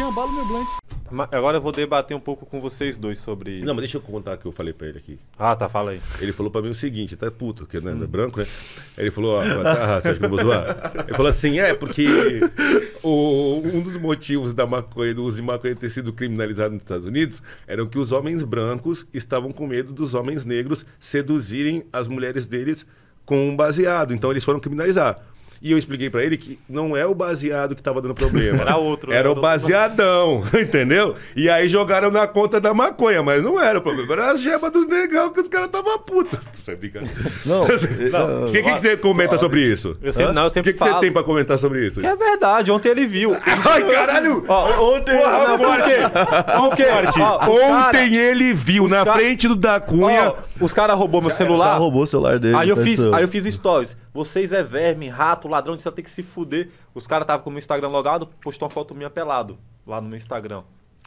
Jean, bala meu blunt. Agora eu vou debater um pouco com vocês dois sobre. Não, mas deixa eu contar o que eu falei pra ele aqui. Ah, tá, fala aí. Ele falou pra mim o seguinte, tá puto, porque não né, hum. é branco, né? Ele falou, ah, você acha que eu vou zoar? Ele falou assim, é, porque o, um dos motivos da maconha, do uso de maconha ter sido criminalizado nos Estados Unidos eram que os homens brancos estavam com medo dos homens negros seduzirem as mulheres deles com um baseado. Então eles foram criminalizar. E eu expliquei para ele que não é o baseado que tava dando problema. Era outro. Era, né? era o baseadão, entendeu? E aí jogaram na conta da maconha, mas não era o problema. Era é as gemas dos negão que os caras tava puta. Você é brinca. Não. É não. O que, que, você comenta sobre isso? Eu não, eu sempre O que, que, você tem para comentar sobre isso? Que é verdade, ontem ele viu. Ai, caralho! Ó, ontem. Porra, não, forte. Ontem, ontem ele viu na frente do da Cunha os caras roubou meu celular. Os caras roubou o celular dele. Aí eu, fiz, aí eu fiz stories. Vocês é verme, rato, ladrão Você tem que se fuder. Os caras estavam com o meu Instagram logado, postou uma foto minha pelado lá no meu Instagram.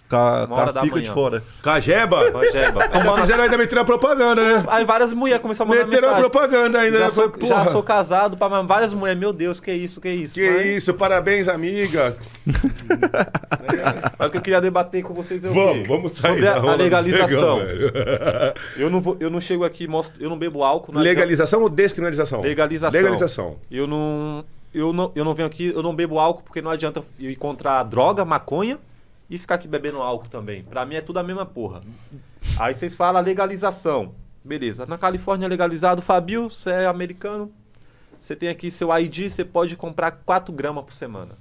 Ca, Uma hora da pica manhã. de fora. Cajeba? Cajeba. Ainda fizeram, ainda meter a propaganda, né? Aí várias mulheres começaram a mandar Meteram a propaganda ainda, né? já, sou, já sou casado, várias mulheres, meu Deus, que isso, que isso. Que mas, né? isso, parabéns, amiga. mas é, é o que eu queria debater com vocês é o quê? Vamos, vamos sair Sobre a, a legalização. negão, eu, não vou, eu não chego aqui, mostro, eu não bebo álcool. não adianta- Legalização ou descriminalização? Legalização. Legalização. Eu não, eu não, eu não venho aqui, eu não bebo álcool porque não adianta eu encontrar droga, maconha e ficar aqui bebendo álcool também. Para mim é tudo a mesma porra. Aí vocês falam legalização. Beleza. Na Califórnia é legalizado. Fabio, você é americano. Você tem aqui seu ID, você pode comprar 4 gramas por semana.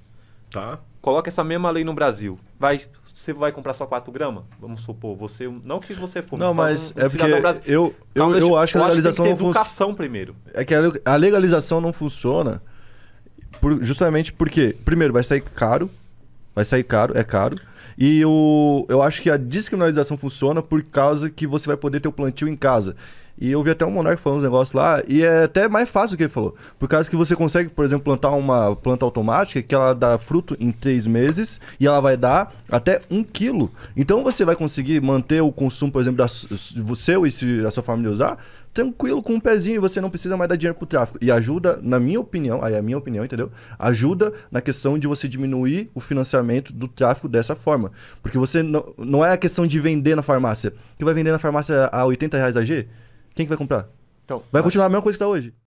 Tá. Coloca essa mesma lei no Brasil. Vai, você vai comprar só 4 gramas? Vamos supor, você. Não que você fume. Não, mas um, um é porque. Eu, eu, eu, tipo, acho que a legalização. Acho que tem que ter educação primeiro. É que a legalização não funciona por, justamente porque, primeiro, vai sair caro Vai sair caro, é caro. E o, eu acho que a descriminalização funciona por causa que você vai poder ter o plantio em casa. E eu vi até um monarca falando uns negócios lá, e é até mais fácil do que ele falou. Por causa que você consegue, por exemplo, plantar uma planta automática que ela dá fruto em três meses e ela vai dar até um quilo. Então você vai conseguir manter o consumo, por exemplo, da, seu e se a sua família usar, tranquilo, com um pezinho, e você não precisa mais dar dinheiro pro tráfico. E ajuda, na minha opinião, aí é a minha opinião, entendeu? Ajuda na questão de você diminuir o financiamento do tráfico dessa forma. Porque você não, não é a questão de vender na farmácia. Que vai vender na farmácia a 80 reais a G? Quem que vai comprar? Então, vai continuar a mesma coisa que está hoje.